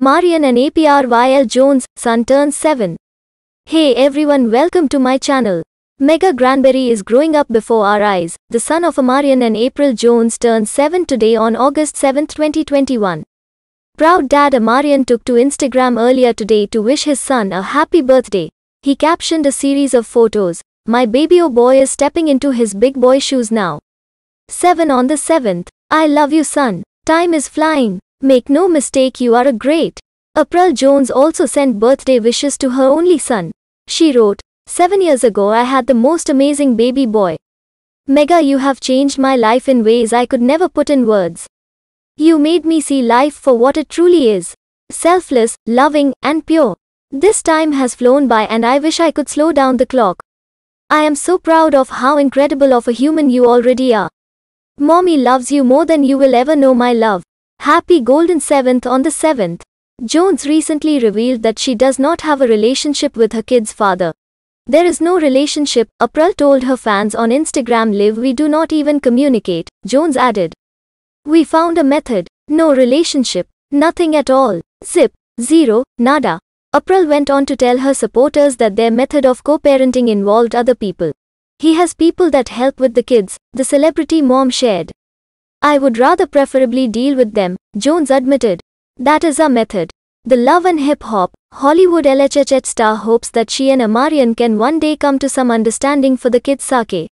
Marian and APR YL Jones, son turns 7. Hey everyone welcome to my channel. Mega Granberry is growing up before our eyes. The son of Amarian and April Jones turns 7 today on August 7, 2021. Proud dad Amarian took to Instagram earlier today to wish his son a happy birthday. He captioned a series of photos. My baby o oh boy is stepping into his big boy shoes now. 7 on the 7th. I love you son. Time is flying. Make no mistake you are a great. April Jones also sent birthday wishes to her only son. She wrote, Seven years ago I had the most amazing baby boy. Mega you have changed my life in ways I could never put in words. You made me see life for what it truly is. Selfless, loving, and pure. This time has flown by and I wish I could slow down the clock. I am so proud of how incredible of a human you already are. Mommy loves you more than you will ever know my love. Happy Golden 7th on the 7th. Jones recently revealed that she does not have a relationship with her kid's father. There is no relationship, April told her fans on Instagram Live we do not even communicate, Jones added. We found a method. No relationship. Nothing at all. Zip. Zero. Nada. April went on to tell her supporters that their method of co-parenting involved other people. He has people that help with the kids, the celebrity mom shared. I would rather preferably deal with them, Jones admitted. That is our method. The love and hip hop, Hollywood LHHH star hopes that she and Amarian can one day come to some understanding for the kids' sake.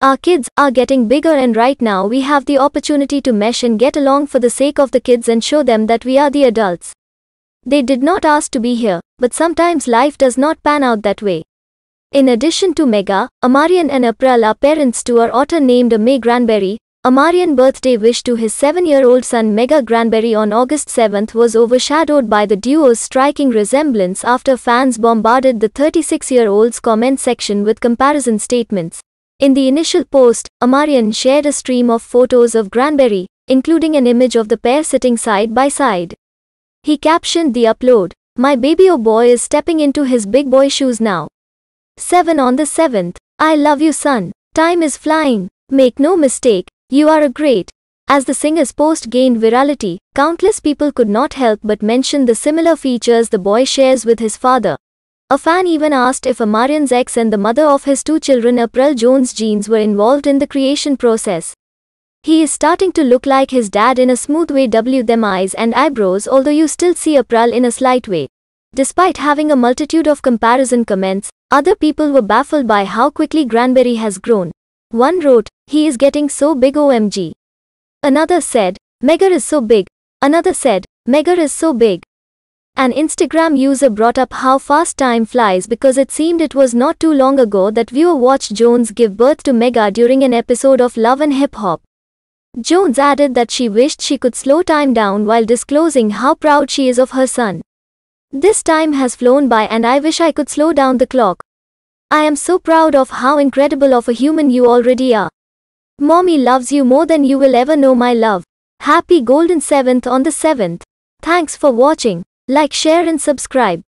Our kids are getting bigger, and right now we have the opportunity to mesh and get along for the sake of the kids and show them that we are the adults. They did not ask to be here, but sometimes life does not pan out that way. In addition to Mega, Amarian and April are parents to our otter named May Granberry, Amarian birthday wish to his 7-year-old son Mega Granberry on August 7 was overshadowed by the duo's striking resemblance after fans bombarded the 36-year-old's comment section with comparison statements. In the initial post, Amarian shared a stream of photos of Granberry, including an image of the pair sitting side by side. He captioned the upload, My baby oh boy is stepping into his big boy shoes now. 7 on the 7th, I love you son, time is flying, make no mistake, you are a great. As the singer's post gained virality, countless people could not help but mention the similar features the boy shares with his father. A fan even asked if Amarian's ex and the mother of his two children April Jones Jeans were involved in the creation process. He is starting to look like his dad in a smooth way w them eyes and eyebrows although you still see April in a slight way. Despite having a multitude of comparison comments, other people were baffled by how quickly Granberry has grown. One wrote, he is getting so big OMG. Another said, Mega is so big. Another said, Mega is so big. An Instagram user brought up how fast time flies because it seemed it was not too long ago that viewer watched Jones give birth to Mega during an episode of Love and Hip Hop. Jones added that she wished she could slow time down while disclosing how proud she is of her son. This time has flown by and I wish I could slow down the clock. I am so proud of how incredible of a human you already are. Mommy loves you more than you will ever know my love. Happy golden 7th on the 7th. Thanks for watching. Like, share and subscribe.